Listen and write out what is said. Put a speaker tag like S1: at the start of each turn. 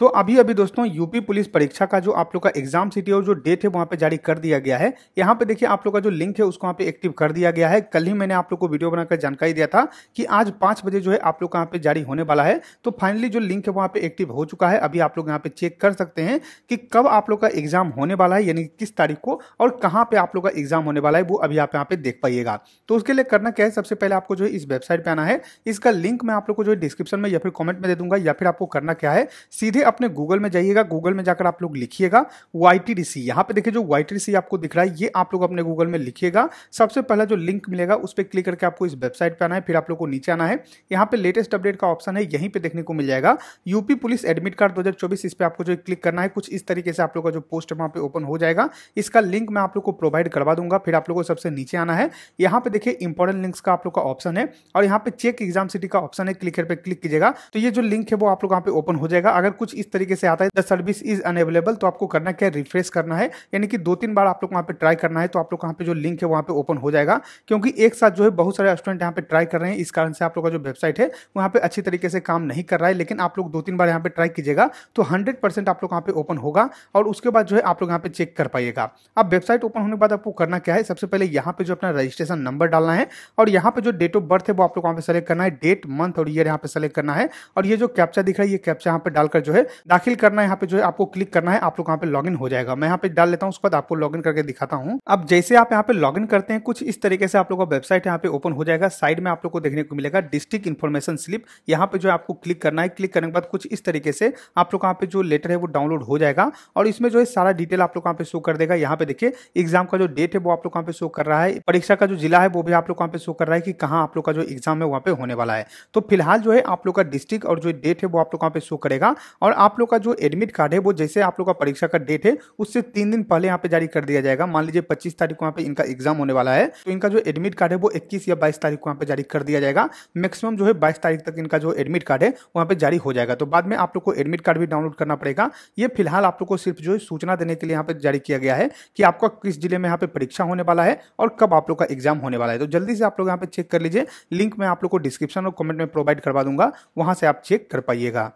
S1: तो अभी अभी दोस्तों यूपी पुलिस परीक्षा का जो आप लोग का एग्जाम सिटी और जो डेट है वहाँ पे जारी कर दिया गया है यहाँ पे देखिए आप लोग का जो लिंक है उसको वहाँ पे एक्टिव कर दिया गया है कल ही मैंने आप लोग को वीडियो बनाकर जानकारी दिया था कि आज पांच बजे जो है आप लोग का यहाँ पे जारी होने वाला है तो फाइनली जो लिंक है वहाँ पे एक्टिव हो चुका है अभी आप लोग यहाँ पे चेक कर सकते हैं कि कब आप लोग का एग्जाम होने वाला है यानी किस तारीख को और कहाँ पे आप लोग का एग्जाम होने वाला है वो अभी आप यहाँ पे देख पाइएगा तो उसके लिए करना क्या है सबसे पहले आपको जो है इस वेबसाइट पे आना है इसका लिंक मैं आप लोग को जो है डिस्क्रिप्शन में या फिर कॉमेंट में दे दूंगा या फिर आपको करना क्या है सीधे अपने गूगल में जाइएगा गूगल में जाकर आप लोग लिखिएगा वाई टी डी सी यहाँ पे देखिए जो वाई टी डी सी आपको दिख रहा है ये आप लोग अपने गूगल में लिखिएगा सबसे पहला जो लिंक मिलेगा उस पर क्लिक करके आपको इस वेबसाइट पर आना है फिर आप लोग को नीचे आना है यहाँ पे लेटेस्ट अपडेट का ऑप्शन है यहीं पर देखने को मिल जाएगा यूपी पुलिस एडमिट कार्ड 2024 इस पर आपको जो क्लिक करना है कुछ इस तरीके से आप लोग का जो पोस्ट वहाँ पर ओपन हो जाएगा इसका लिंक मैं आप लोग को प्रोवाइड करवा दूंगा फिर आप लोग को सबसे नीचे आना है यहाँ पे देखिए इंपॉर्टेंट लिंक्स का आप लोग का ऑप्शन है और यहाँ पे चेक एग्जाम सिटी का ऑप्शन है क्लिकर पे क्लिक कीजिएगा तो ये जो लिंक है वो आप लोग यहाँ पे ओपन हो जाएगा अगर कुछ इस तरीके से आता है द सर्विस इज अनेबलेबल तो आपको करना क्या रिफ्रेश करना है यानी कि दो तीन बार आप लोग वहाँ पे ट्राई करना है तो आप लोग वहाँ पे जो लिंक है वहाँ पे ओपन हो जाएगा क्योंकि एक साथ जो है बहुत सारे स्टूडेंट यहाँ पे ट्राई कर रहे हैं इस कारण से आप लोग का जो वेबसाइट है वहाँ पर अच्छी तरीके से काम नहीं कर रहा है लेकिन आप लोग दो तीन बार यहाँ पे ट्राई कीजिएगा तो हंड्रेड आप लोग यहाँ पर ओपन होगा और उसके बाद जो है आप लोग यहाँ पे चेक कर पाइएगा अब वेबसाइट ओपन होने के बाद आपको करना क्या है सबसे पहले यहाँ पे जो अपना रजिस्ट्रेशन नंबर डालना है और यहाँ पे जो डेट ऑफ बर्थ है वो आप लोग वहाँ पर सेलेक्ट करना है डेट मंथ और ईयर यहाँ पे सेलेक्ट करना है और ये जो कैप्चा दिख रहा है ये कैप्चा यहाँ पे डालकर जो है दाखिल करना है यहाँ पे जो है आपको क्लिक करना है आप लोग यहाँ पे लॉग हो जाएगा मैं यहाँ पे डाल लेता हूँ उसके बाद आपको लॉग करके दिखाता हूँ अब जैसे आप यहाँ पे लॉग करते हैं कुछ इस तरीके से आप लोग का वेबसाइट यहाँ पे ओपन हो जाएगा साइड में आप लोग को देखने को मिलेगा डिस्ट्रिक्ट इन्फॉर्मेशन स्लिप यहाँ पे जो आपको क्लिक करना है क्लिक करने के बाद कुछ इस तरीके से आप लोग यहाँ पे जो लेटर है वो डाउनलोड हो जाएगा और इसमें जो है सारा डिटेल आप लोग यहाँ पे शो कर देगा यहाँ पे देखिए एग्जाम का जो डेट है वो आप लोग यहाँ पे शो कर रहा है परीक्षा का जो जिला है वो भी आप लोग यहाँ पे शो कर रहा है कि कहाँ आप लोग का जो एग्जाम है वहाँ पे होने वाला है तो फिलहाल जो है आप लोग का डिस्ट्रिक्ट और जो डेट है वो आप लोग यहाँ पे शो करेगा और आप लोग का जो एडमिट कार्ड है वो जैसे आप लोग का परीक्षा का डेट है उससे तीन दिन पहले यहाँ पे जारी कर दिया जाएगा मान लीजिए पच्चीस तारीख को यहाँ पे इनका एग्जाम होने वाला है तो इनका जो एडमिट कार्ड है वो इक्कीस या बाईस तारीख को यहाँ पे जारी कर दिया जाएगा मैक्सिमम जो है बाईस तारीख तक इनका जो एडमिट कार्ड है वहाँ पे जारी हो जाएगा तो बाद में आप लोग को एडमिट कार्ड भी डाउनलोड करना पड़ेगा ये फिलहाल आप लोग को सिर्फ जो है सूचना देने के लिए यहाँ पे जारी किया गया है कि आपका किस जिले में यहाँ पे परीक्षा होने वाला है और कब आप लोग का एग्जाम होने वाला है तो जल्दी से आप लोग यहाँ पे चेक कर लीजिए लिंक मैं आप लोग को डिस्क्रिप्शन और कमेंट में प्रोवाइड करवा दूंगा वहां से आप चेक कर पाइएगा